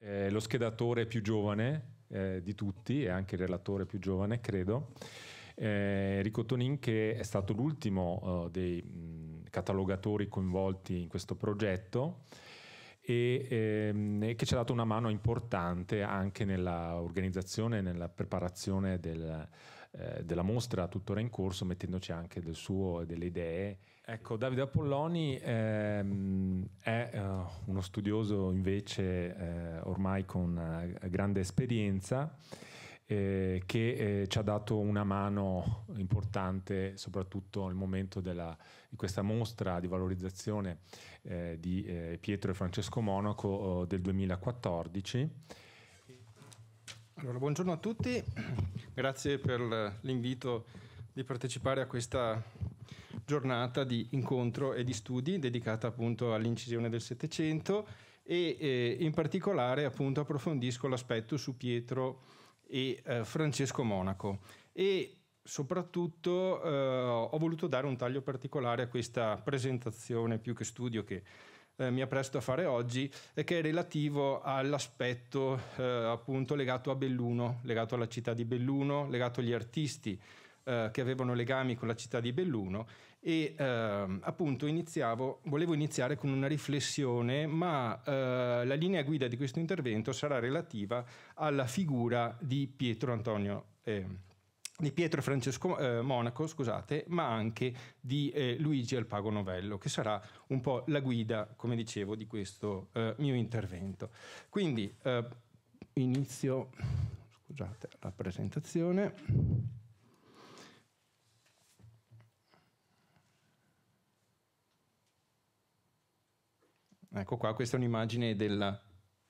eh, lo schedatore più giovane eh, di tutti e anche il relatore più giovane, credo. Eh, Enrico Tonin che è stato l'ultimo uh, dei mh, catalogatori coinvolti in questo progetto e ehm, che ci ha dato una mano importante anche nella organizzazione e nella preparazione del, eh, della mostra tuttora in corso, mettendoci anche del suo e delle idee. Ecco, Davide Apolloni ehm, è eh, uno studioso invece eh, ormai con eh, grande esperienza. Eh, che eh, ci ha dato una mano importante soprattutto nel momento della, di questa mostra di valorizzazione eh, di eh, Pietro e Francesco Monaco oh, del 2014 allora, buongiorno a tutti, grazie per l'invito di partecipare a questa giornata di incontro e di studi dedicata appunto all'incisione del Settecento e eh, in particolare appunto approfondisco l'aspetto su Pietro e eh, Francesco Monaco e soprattutto eh, ho voluto dare un taglio particolare a questa presentazione più che studio che eh, mi appresto a fare oggi, eh, che è relativo all'aspetto eh, appunto legato a Belluno, legato alla città di Belluno, legato agli artisti eh, che avevano legami con la città di Belluno e ehm, appunto iniziavo, volevo iniziare con una riflessione, ma eh, la linea guida di questo intervento sarà relativa alla figura di Pietro Antonio. Eh, di Pietro Francesco eh, Monaco, scusate, ma anche di eh, Luigi Alpago Novello, che sarà un po' la guida, come dicevo, di questo eh, mio intervento. Quindi eh, inizio, scusate, la presentazione. Ecco qua, questa è un'immagine della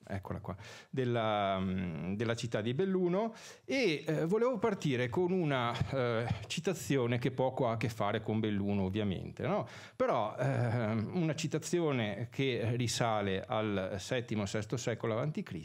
eccola qua, della, mm, della città di Belluno e eh, volevo partire con una eh, citazione che poco ha a che fare con Belluno ovviamente, no? però eh, una citazione che risale al VII-VI secolo a.C.,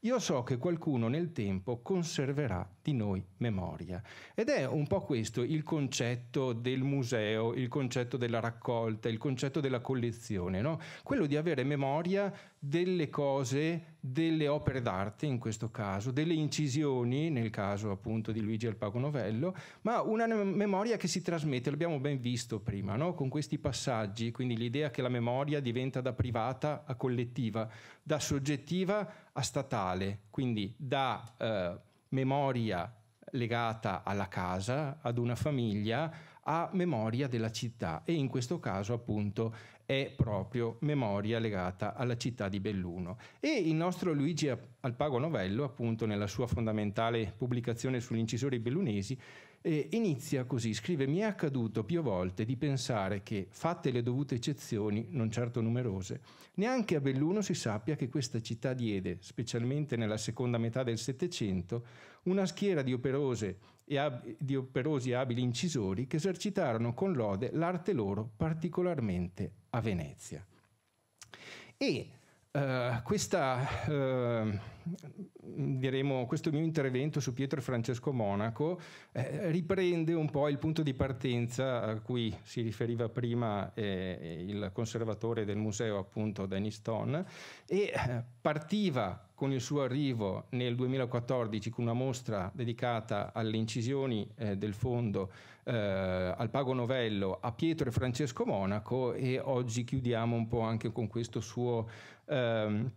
io so che qualcuno nel tempo conserverà di noi memoria. Ed è un po' questo il concetto del museo, il concetto della raccolta, il concetto della collezione, no? quello di avere memoria delle cose, delle opere d'arte in questo caso, delle incisioni nel caso appunto di Luigi Alpago Novello, ma una memoria che si trasmette, l'abbiamo ben visto prima, no? con questi passaggi, quindi l'idea che la memoria diventa da privata a collettiva, da soggettiva a statale, quindi da eh, memoria legata alla casa, ad una famiglia, a memoria della città e in questo caso appunto è proprio memoria legata alla città di Belluno. E il nostro Luigi Alpago Novello, appunto nella sua fondamentale pubblicazione sugli incisori bellunesi, eh, inizia così, scrive mi è accaduto più volte di pensare che, fatte le dovute eccezioni, non certo numerose, neanche a Belluno si sappia che questa città diede, specialmente nella seconda metà del Settecento, una schiera di operose e ab- di operosi e abili incisori che esercitarono con lode l'arte loro particolarmente a Venezia. E Uh, questa, uh, diremo, questo mio intervento su Pietro e Francesco Monaco eh, riprende un po' il punto di partenza a cui si riferiva prima eh, il conservatore del museo, appunto Dennis Stone, e eh, partiva con il suo arrivo nel 2014 con una mostra dedicata alle incisioni eh, del fondo eh, al Pago Novello a Pietro e Francesco Monaco e oggi chiudiamo un po' anche con questo suo... Ehm,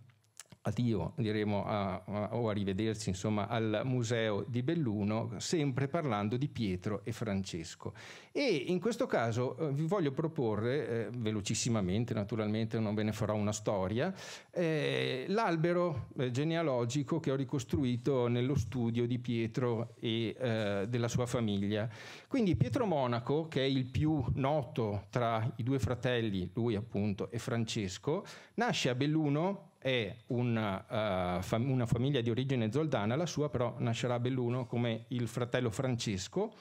addio, diremo, a, a, o arrivederci, insomma, al Museo di Belluno, sempre parlando di Pietro e Francesco. E in questo caso eh, vi voglio proporre, eh, velocissimamente, naturalmente non ve ne farò una storia, eh, l'albero eh, genealogico che ho ricostruito nello studio di Pietro e eh, della sua famiglia. Quindi Pietro Monaco, che è il più noto tra i due fratelli, lui appunto e Francesco, nasce a Belluno è una, uh, eh, fam- una famiglia di origine zoldana, la sua però nascerà a Belluno come il fratello Francesco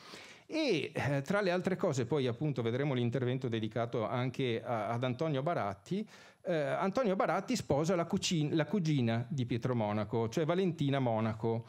e eh, tra le altre cose poi appunto vedremo l'intervento dedicato anche a, ad Antonio Baratti. Eh, Antonio Baratti sposa la, cucina, la cugina di Pietro Monaco, cioè Valentina Monaco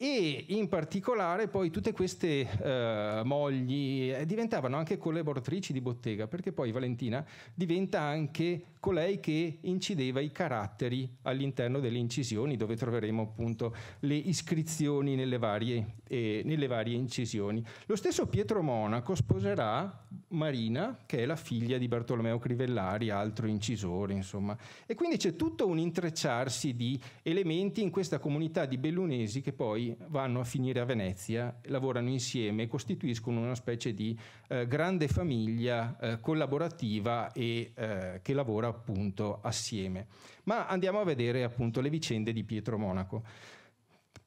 e in particolare poi tutte queste eh, mogli eh, diventavano anche collaboratrici di bottega perché poi Valentina diventa anche colei che incideva i caratteri all'interno delle incisioni dove troveremo appunto le iscrizioni nelle varie, eh, nelle varie incisioni. Lo stesso Pietro Monaco sposerà Marina che è la figlia di Bartolomeo Crivellari, altro incisore insomma e quindi c'è tutto un intrecciarsi di elementi in questa comunità di bellunesi che poi vanno a finire a Venezia, lavorano insieme e costituiscono una specie di eh, grande famiglia eh, collaborativa e eh, che lavora appunto assieme. Ma andiamo a vedere appunto le vicende di Pietro Monaco.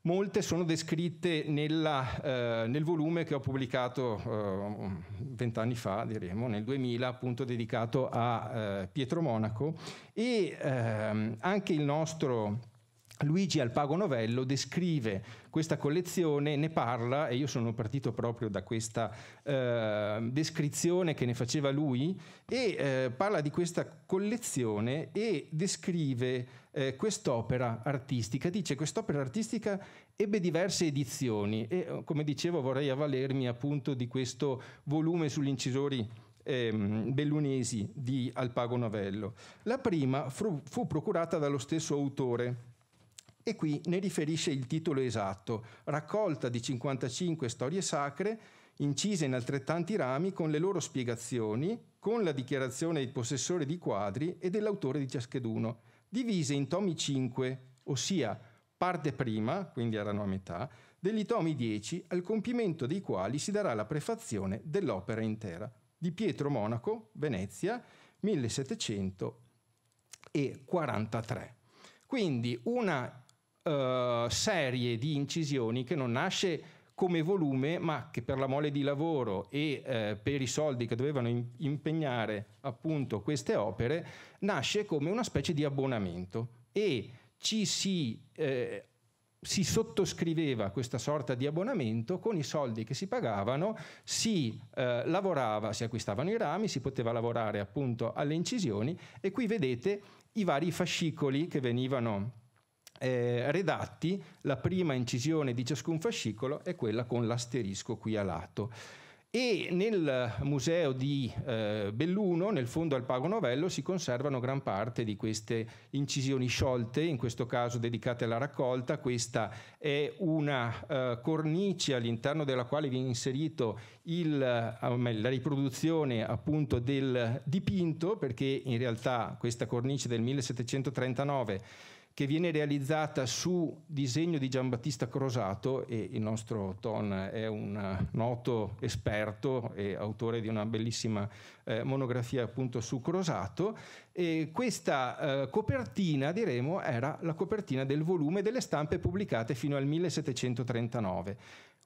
Molte sono descritte nella, eh, nel volume che ho pubblicato eh, vent'anni eh, fa, diremo, nel 2000, appunto dedicato a eh, Pietro Monaco e ehm, anche il nostro Luigi Alpago Novello descrive questa collezione, ne parla e io sono partito proprio da questa eh, descrizione che ne faceva lui e eh, parla di questa collezione e descrive eh, quest'opera artistica. Dice quest'opera artistica ebbe diverse edizioni e eh, come dicevo vorrei avvalermi appunto di questo volume sugli incisori ehm, bellunesi di Alpago Novello. La prima fu, fu procurata dallo stesso autore e qui ne riferisce il titolo esatto, raccolta di 55 storie sacre incise in altrettanti rami con le loro spiegazioni, con la dichiarazione del possessore di quadri e dell'autore di ciascheduno, divise in tomi 5, ossia parte prima, quindi erano a metà, degli tomi 10, al compimento dei quali si darà la prefazione dell'opera intera, di Pietro Monaco, Venezia, 1743. Quindi una eh, serie di incisioni che non nasce come volume, ma che per la mole di lavoro e eh, per i soldi che dovevano in- impegnare appunto queste opere, nasce come una specie di abbonamento e ci si, eh, si sottoscriveva questa sorta di abbonamento con i soldi che si pagavano, si eh, lavorava, si acquistavano i rami, si poteva lavorare appunto alle incisioni e qui vedete i vari fascicoli che venivano eh, redatti, la prima incisione di ciascun fascicolo è quella con l'asterisco qui a lato. E nel museo di eh, Belluno, nel fondo al Pago Novello, si conservano gran parte di queste incisioni sciolte, in questo caso dedicate alla raccolta. Questa è una eh, cornice all'interno della quale viene inserito il, eh, la riproduzione appunto del dipinto, perché in realtà questa cornice del 1739 che viene realizzata su disegno di Giambattista Crosato e il nostro Ton è un eh, noto esperto e autore di una bellissima eh, monografia appunto su Crosato e questa eh, copertina diremo era la copertina del volume delle stampe pubblicate fino al 1739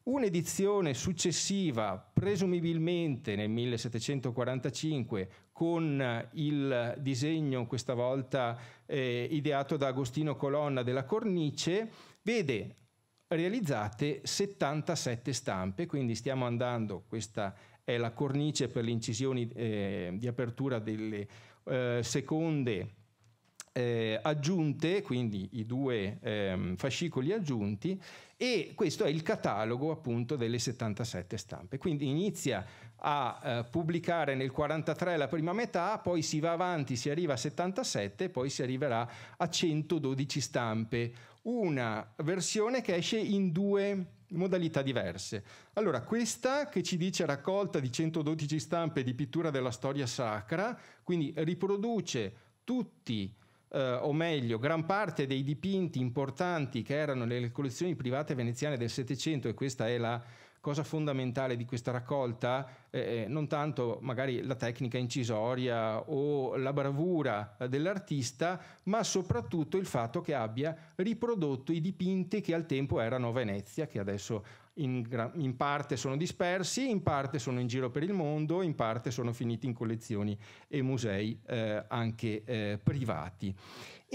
Un'edizione successiva, presumibilmente nel 1745, con eh, il disegno, questa volta eh, ideato da Agostino Colonna, della cornice, vede realizzate 77 stampe, quindi stiamo andando, questa è la cornice per le incisioni eh, di apertura delle eh, seconde eh, aggiunte, quindi i due ehm, fascicoli aggiunti, e questo è il catalogo appunto delle 77 stampe. Quindi inizia a eh, pubblicare nel 43 la prima metà, poi si va avanti, si arriva a 77, poi si arriverà a 112 stampe, una versione che esce in due modalità diverse. Allora, questa che ci dice raccolta di 112 stampe di pittura della storia sacra, quindi riproduce tutti i eh, o meglio, gran parte dei dipinti importanti che erano nelle collezioni private veneziane del Settecento, e questa è la cosa fondamentale di questa raccolta, eh, eh non tanto magari la tecnica incisoria o la bravura eh, dell'artista, ma soprattutto il fatto che abbia riprodotto i dipinti che al tempo erano a Venezia, che adesso in, in, parte sono dispersi, in parte sono in giro per il mondo, in parte sono finiti in collezioni e musei eh, anche eh, privati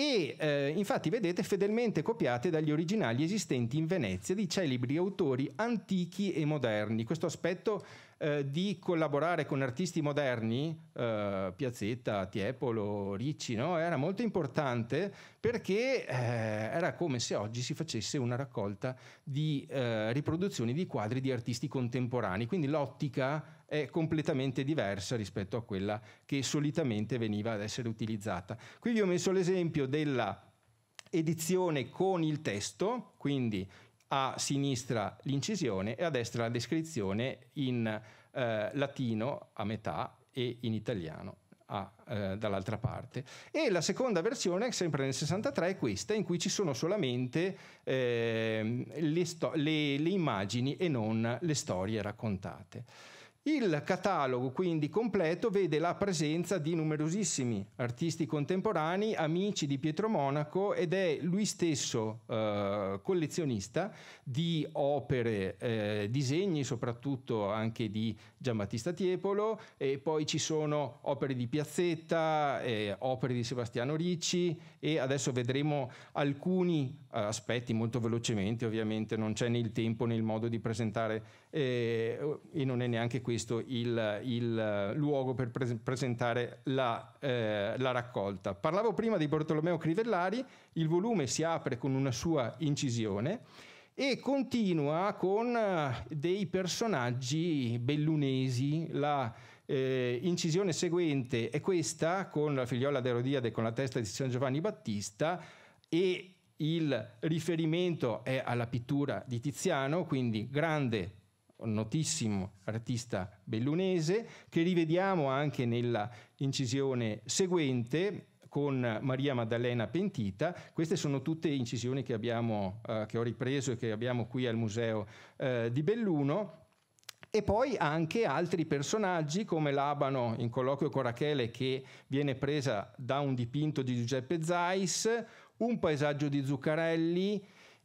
e eh, infatti vedete fedelmente copiate dagli originali esistenti in Venezia di celebri autori antichi e moderni. Questo aspetto eh, di collaborare con artisti moderni, eh, Piazzetta, Tiepolo, Ricci, no? era molto importante perché eh, era come se oggi si facesse una raccolta di eh, riproduzioni di quadri di artisti contemporanei, quindi l'ottica è completamente diversa rispetto a quella che solitamente veniva ad essere utilizzata. Qui vi ho messo l'esempio della edizione con il testo, quindi a sinistra l'incisione e a destra la descrizione in eh, latino a metà e in italiano a, eh, dall'altra parte. E la seconda versione, sempre nel 63, è questa in cui ci sono solamente eh, le, sto- le, le immagini e non le storie raccontate. Il catalogo quindi completo vede la presenza di numerosissimi artisti contemporanei, amici di Pietro Monaco ed è lui stesso eh, collezionista di opere, eh, disegni soprattutto anche di Giambattista Tiepolo e poi ci sono opere di Piazzetta, eh, opere di Sebastiano Ricci e adesso vedremo alcuni eh, aspetti molto velocemente, ovviamente non c'è né il tempo né il modo di presentare eh, e non è neanche questo il, il eh, luogo per pre- presentare la, eh, la, raccolta. Parlavo prima di Bartolomeo Crivellari, il volume si apre con una sua incisione e continua con eh, dei personaggi bellunesi, la eh, incisione seguente è questa con la figliola d'Erodiade con la testa di San Giovanni Battista e il riferimento è alla pittura di Tiziano, quindi grande notissimo artista bellunese, che rivediamo anche nella incisione seguente con Maria Maddalena Pentita. Queste sono tutte incisioni che, abbiamo, eh, che ho ripreso e che abbiamo qui al Museo eh, di Belluno. E poi anche altri personaggi come Labano in colloquio con Rachele che viene presa da un dipinto di Giuseppe Zais, un paesaggio di Zuccarelli,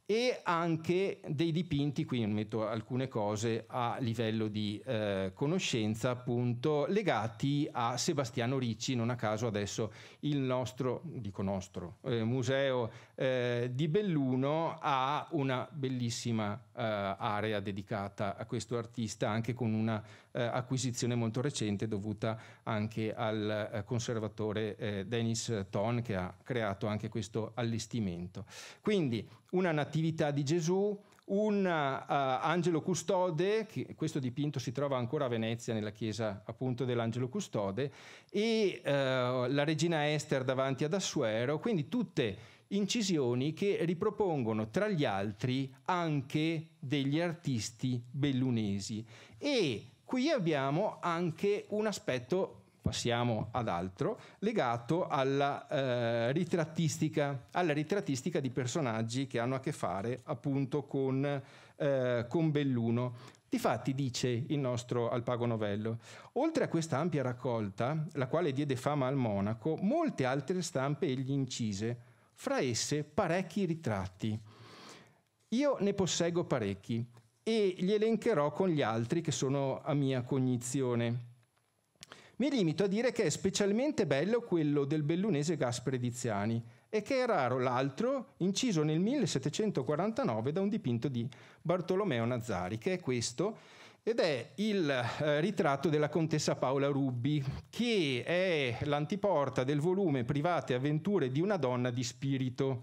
e anche dei dipinti, qui metto alcune cose a livello di eh, conoscenza, appunto, legati a Sebastiano Ricci, non a caso adesso il nostro, dico nostro, eh, museo eh, di Belluno ha una bellissima eh, area dedicata a questo artista, anche con una eh, acquisizione molto recente dovuta anche al eh, conservatore Dennis Ton che ha creato anche questo allestimento. Quindi una natività di Gesù, un uh, angelo custode, che questo dipinto si trova ancora a Venezia nella chiesa appunto dell'angelo custode, e uh, la regina Esther davanti ad Assuero, quindi tutte incisioni che ripropongono tra gli altri anche degli artisti bellunesi. E qui abbiamo anche un aspetto passiamo ad altro, legato alla, eh, ritrattistica, alla ritrattistica di personaggi che hanno a che fare appunto con, eh, con Belluno. Difatti, dice il nostro Alpago Novello, oltre a questa ampia raccolta, la quale diede fama al monaco, molte altre stampe egli incise, fra esse parecchi ritratti. Io ne posseggo parecchi e li elencherò con gli altri che sono a mia cognizione mi limito a dire che è specialmente bello quello del bellunese Gaspare Diziani e che è raro l'altro inciso nel 1749 da un dipinto di Bartolomeo Nazari, che è questo, ed è il eh, ritratto della contessa Paola Rubbi, che è l'antiporta del volume Private avventure di una donna di spirito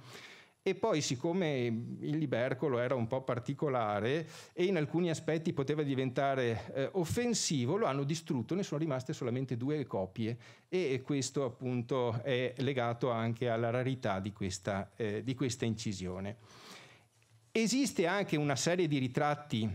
e poi siccome il libercolo era un po' particolare e in alcuni aspetti poteva diventare eh, offensivo, lo hanno distrutto, ne sono rimaste solamente due copie e questo appunto è legato anche alla rarità di questa, eh, di questa incisione. Esiste anche una serie di ritratti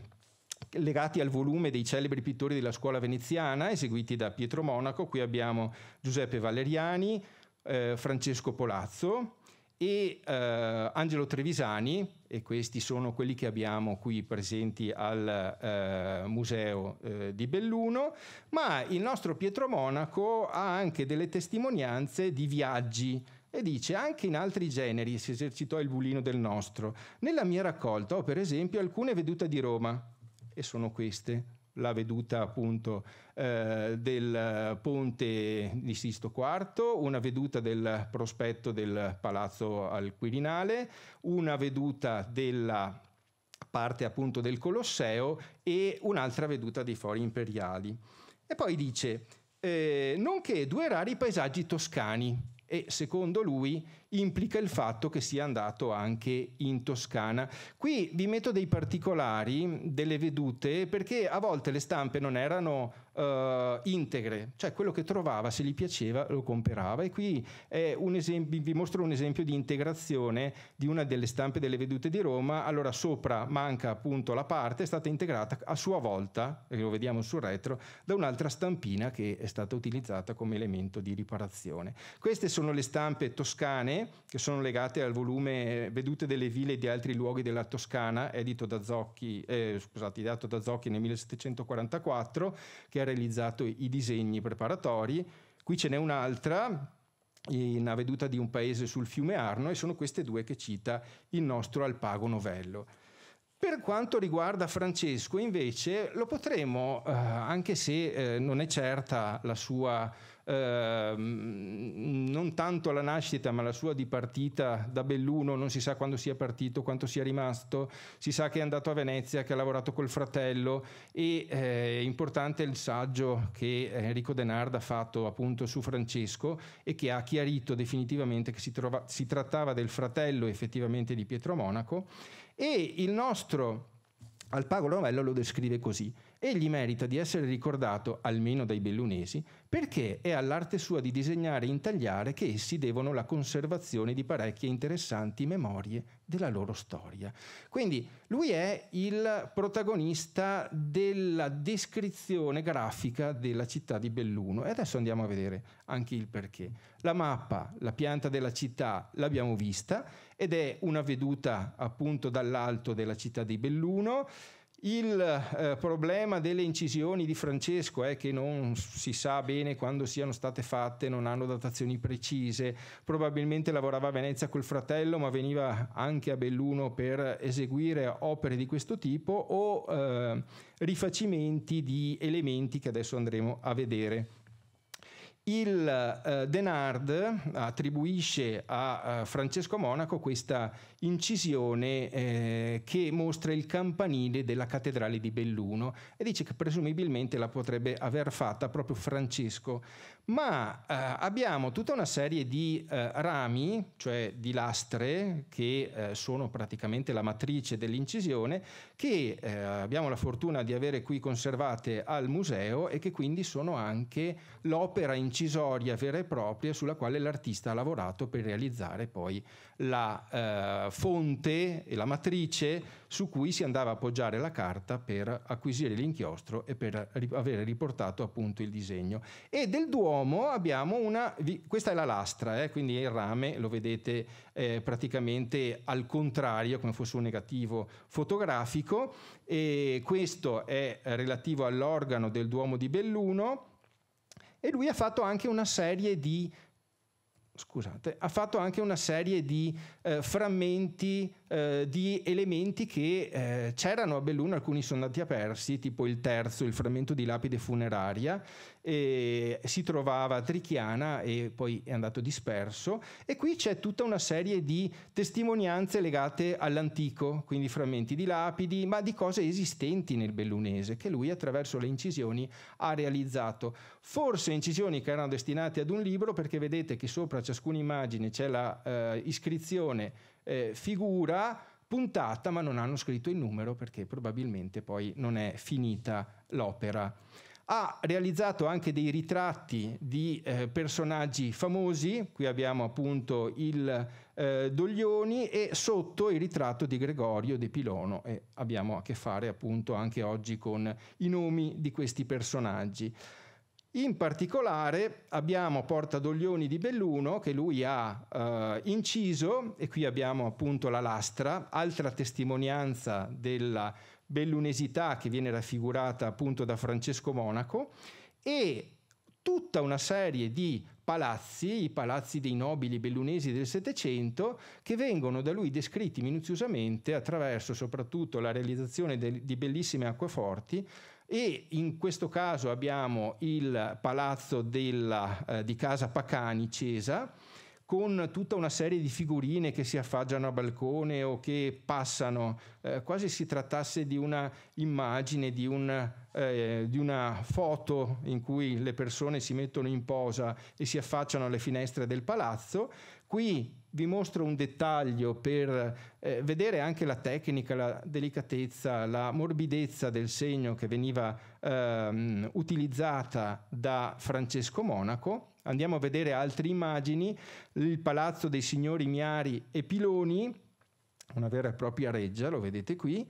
legati al volume dei celebri pittori della scuola veneziana, eseguiti da Pietro Monaco, qui abbiamo Giuseppe Valeriani, eh, Francesco Polazzo, e eh, Angelo Trevisani, e questi sono quelli che abbiamo qui presenti al eh, Museo eh, di Belluno, ma il nostro Pietro Monaco ha anche delle testimonianze di viaggi e dice anche in altri generi si esercitò il bulino del nostro. Nella mia raccolta ho per esempio alcune vedute di Roma, e sono queste la veduta appunto eh, del ponte di Sisto IV, una veduta del prospetto del palazzo al Quirinale, una veduta della parte appunto del Colosseo e un'altra veduta dei fori imperiali. E poi dice, eh, nonché due rari paesaggi toscani e secondo lui implica il fatto che sia andato anche in Toscana. Qui vi metto dei particolari, delle vedute, perché a volte le stampe non erano uh, integre, cioè quello che trovava, se gli piaceva, lo comperava E qui esempio, vi mostro un esempio di integrazione di una delle stampe delle vedute di Roma. Allora sopra manca appunto la parte, è stata integrata a sua volta, e lo vediamo sul retro, da un'altra stampina che è stata utilizzata come elemento di riparazione. Queste sono le stampe toscane che sono legate al volume eh, Vedute delle ville e di altri luoghi della Toscana, edito da Zocchi, eh, scusate, dato da Zocchi nel 1744, che ha realizzato i disegni preparatori. Qui ce n'è un'altra in veduta di un paese sul fiume Arno e sono queste due che cita il nostro Alpago Novello. Per quanto riguarda Francesco, invece, lo potremo, eh, anche se eh, non è certa la sua Ehm, non tanto la nascita ma la sua dipartita da Belluno, non si sa quando sia partito, quanto sia rimasto, si sa che è andato a Venezia, che ha lavorato col fratello e eh, è importante il saggio che Enrico Denard ha fatto appunto su Francesco e che ha chiarito definitivamente che si, trova, si trattava del fratello effettivamente di Pietro Monaco e il nostro al Alpago Novello lo descrive così. Egli merita di essere ricordato, almeno dai bellunesi, perché è all'arte sua di disegnare e intagliare che essi devono la conservazione di parecchie interessanti memorie della loro storia. Quindi lui è il protagonista della descrizione grafica della città di Belluno e adesso andiamo a vedere anche il perché. La mappa, la pianta della città l'abbiamo vista ed è una veduta appunto dall'alto della città di Belluno il eh, problema delle incisioni di Francesco è che non si sa bene quando siano state fatte, non hanno datazioni precise. Probabilmente lavorava a Venezia col fratello, ma veniva anche a Belluno per eseguire opere di questo tipo o eh, rifacimenti di elementi che adesso andremo a vedere il eh, Denard attribuisce a, a eh, Francesco Monaco questa incisione eh, che mostra il campanile della cattedrale di Belluno e dice che presumibilmente la potrebbe aver fatta proprio Francesco. Ma eh, abbiamo tutta una serie di eh, rami, cioè di lastre, che eh, sono praticamente la matrice dell'incisione, che abbiamo la fortuna di avere qui conservate al museo e che quindi sono anche l'opera incisiva incisoria vera e propria sulla quale l'artista ha lavorato per realizzare poi la eh, fonte e la matrice su cui si andava a appoggiare la carta per acquisire l'inchiostro e per ri- avere riportato appunto il disegno. E del Duomo abbiamo una, vi- questa è la lastra, eh, quindi il rame, lo vedete eh, praticamente al contrario, come fosse un negativo fotografico, e questo è eh, relativo all'organo del Duomo di Belluno e lui ha fatto anche una serie di, scusate, ha fatto anche una serie di eh, frammenti eh, di elementi che eh, c'erano a Belluno, alcuni sono andati a persi, tipo il terzo, il frammento di lapide funeraria, si trovava a Trichiana e poi è andato disperso. E qui c'è tutta una serie di testimonianze legate all'antico, quindi frammenti di lapidi, ma di cose esistenti nel bellunese, che lui attraverso le incisioni ha realizzato. Forse incisioni che erano destinate ad un libro, perché vedete che sopra ciascuna immagine c'è la eh, iscrizione eh, figura puntata, ma non hanno scritto il numero perché probabilmente poi non è finita l'opera. Ha realizzato anche dei ritratti di eh, personaggi famosi, qui abbiamo appunto il eh, Doglioni e sotto il ritratto di Gregorio De Pilono e abbiamo a che fare appunto anche oggi con i nomi di questi personaggi. In particolare abbiamo Porta d'Oglioni di Belluno che lui ha eh, inciso e qui abbiamo appunto la lastra, altra testimonianza della bellunesità che viene raffigurata appunto da Francesco Monaco e tutta una serie di palazzi, i palazzi dei nobili bellunesi del Settecento, che vengono da lui descritti minuziosamente attraverso soprattutto la realizzazione de- di bellissime acqueforti, e in questo caso abbiamo il palazzo della, eh, di Casa Pacani Cesa con tutta una serie di figurine che si affaggiano a balcone o che passano, eh, quasi si trattasse di una immagine, di, un, eh, di una foto in cui le persone si mettono in posa e si affacciano alle finestre del palazzo. Qui vi mostro un dettaglio per eh, vedere anche la tecnica, la delicatezza, la morbidezza del segno che veniva ehm, utilizzata da Francesco Monaco. Andiamo a vedere altre immagini, il Palazzo dei Signori Miari e Piloni, una vera e propria reggia, lo vedete qui,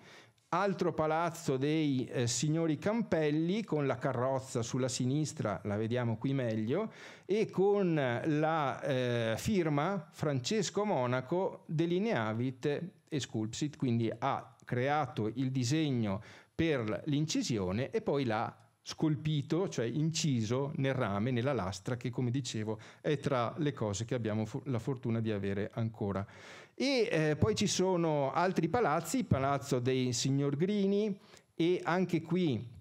Altro palazzo dei eh, signori Campelli con la carrozza sulla sinistra, la vediamo qui meglio, e con la eh, firma Francesco Monaco delineavit e sculpsit, quindi ha creato il disegno per l'incisione e poi l'ha scolpito, cioè inciso nel rame, nella lastra, che come dicevo è tra le cose che abbiamo la fortuna di avere ancora e eh, poi ci sono altri palazzi, il palazzo dei signor Grini e anche qui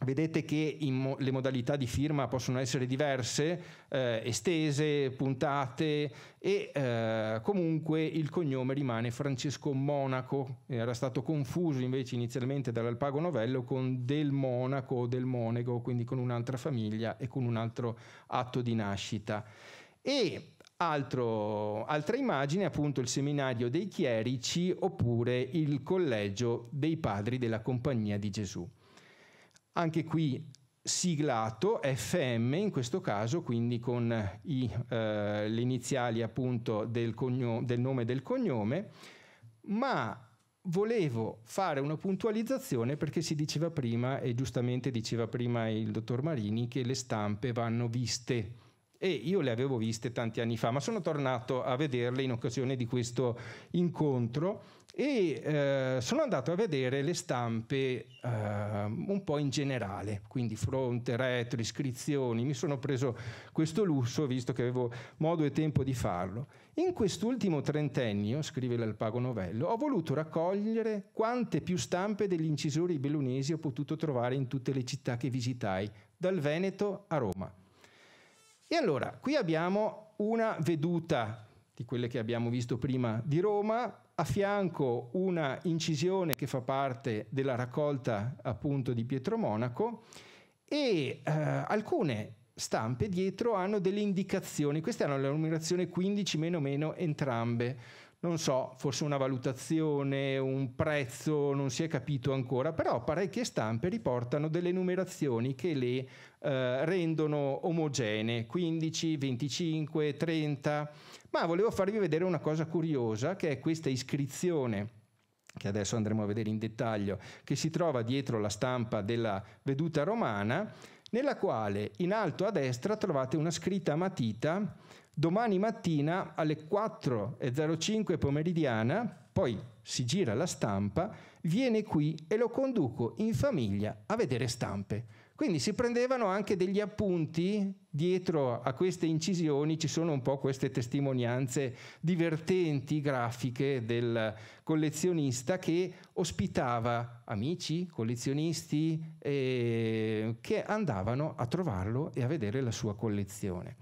Vedete che mo- le modalità di firma possono essere diverse, eh, estese, puntate e eh, comunque il cognome rimane Francesco Monaco, era stato confuso invece inizialmente dall'Alpago Novello con Del Monaco o Del Monego, quindi con un'altra famiglia e con un altro atto di nascita. E Altro, altra immagine, appunto il seminario dei chierici oppure il collegio dei padri della compagnia di Gesù. Anche qui siglato FM, in questo caso quindi con i, eh, le iniziali appunto del, cognome, del nome del cognome, ma volevo fare una puntualizzazione perché si diceva prima, e giustamente diceva prima il dottor Marini, che le stampe vanno viste e io le avevo viste tanti anni fa, ma sono tornato a vederle in occasione di questo incontro e eh, sono andato a vedere le stampe eh, un po' in generale, quindi fronte, retro, iscrizioni, mi sono preso questo lusso visto che avevo modo e tempo di farlo. In quest'ultimo trentennio, scrive l'Alpago Novello, ho voluto raccogliere quante più stampe degli incisori bellunesi ho potuto trovare in tutte le città che visitai, dal Veneto a Roma. E allora, qui abbiamo una veduta di quelle che abbiamo visto prima di Roma, a fianco una incisione che fa parte della raccolta appunto di Pietro Monaco e eh, alcune stampe dietro hanno delle indicazioni, queste hanno la numerazione 15 meno meno entrambe non so, forse una valutazione, un prezzo, non si è capito ancora, però parecchie stampe riportano delle numerazioni che le eh, rendono omogenee, 15, 25, 30, ma volevo farvi vedere una cosa curiosa che è questa iscrizione che adesso andremo a vedere in dettaglio, che si trova dietro la stampa della veduta romana, nella quale in alto a destra trovate una scritta a matita Domani mattina alle 4.05 pomeridiana, poi si gira la stampa, viene qui e lo conduco in famiglia a vedere stampe. Quindi si prendevano anche degli appunti dietro a queste incisioni, ci sono un po' queste testimonianze divertenti, grafiche del collezionista che ospitava amici, collezionisti eh, che andavano a trovarlo e a vedere la sua collezione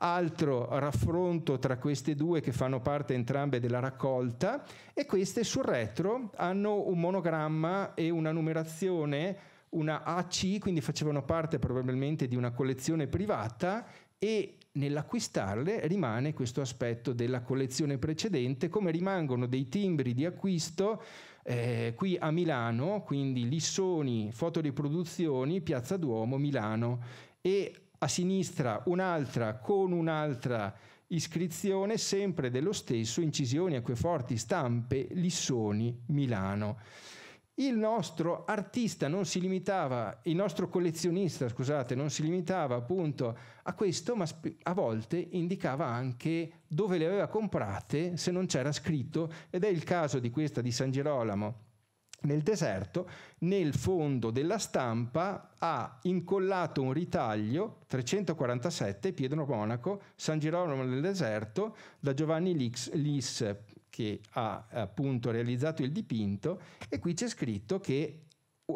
altro raffronto tra queste due che fanno parte entrambe della raccolta e queste sul retro hanno un monogramma e una numerazione, una AC, quindi facevano parte probabilmente di una collezione privata e nell'acquistarle rimane questo aspetto della collezione precedente, come rimangono dei timbri di acquisto eh, qui a Milano, quindi Lissoni, fotoriproduzioni, Piazza Duomo, Milano. E a sinistra un'altra con un'altra iscrizione sempre dello stesso incisioni acqueforti stampe Lissoni Milano il nostro artista non si limitava, il nostro collezionista, scusate, non si limitava appunto a questo, ma a volte indicava anche dove le aveva comprate se non c'era scritto, ed è il caso di questa di San Girolamo nel deserto, nel fondo della stampa ha incollato un ritaglio 347 Pietro Monaco, San Girolamo nel deserto, da Giovanni Lix, Lis che ha appunto realizzato il dipinto e qui c'è scritto che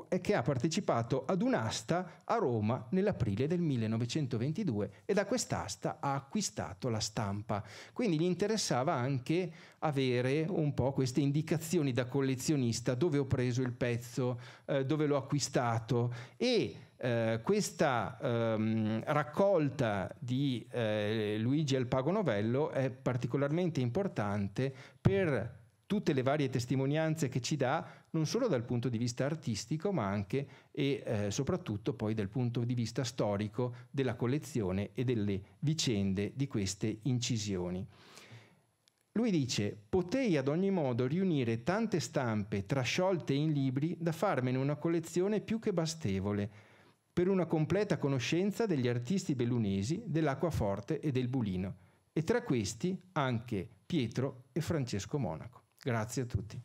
e che ha partecipato ad un'asta a Roma nell'aprile del 1922 e da quest'asta ha acquistato la stampa. Quindi gli interessava anche avere un po' queste indicazioni da collezionista, dove ho preso il pezzo, eh, dove l'ho acquistato e eh, questa ehm, raccolta di eh, Luigi Alpago Novello è particolarmente importante per tutte le varie testimonianze che ci dà, non solo dal punto di vista artistico, ma anche e eh, soprattutto poi dal punto di vista storico della collezione e delle vicende di queste incisioni. Lui dice, potei ad ogni modo riunire tante stampe trasciolte in libri da farmene una collezione più che bastevole, per una completa conoscenza degli artisti bellunesi, dell'acquaforte e del bulino, e tra questi anche Pietro e Francesco Monaco. Grazie a tutti.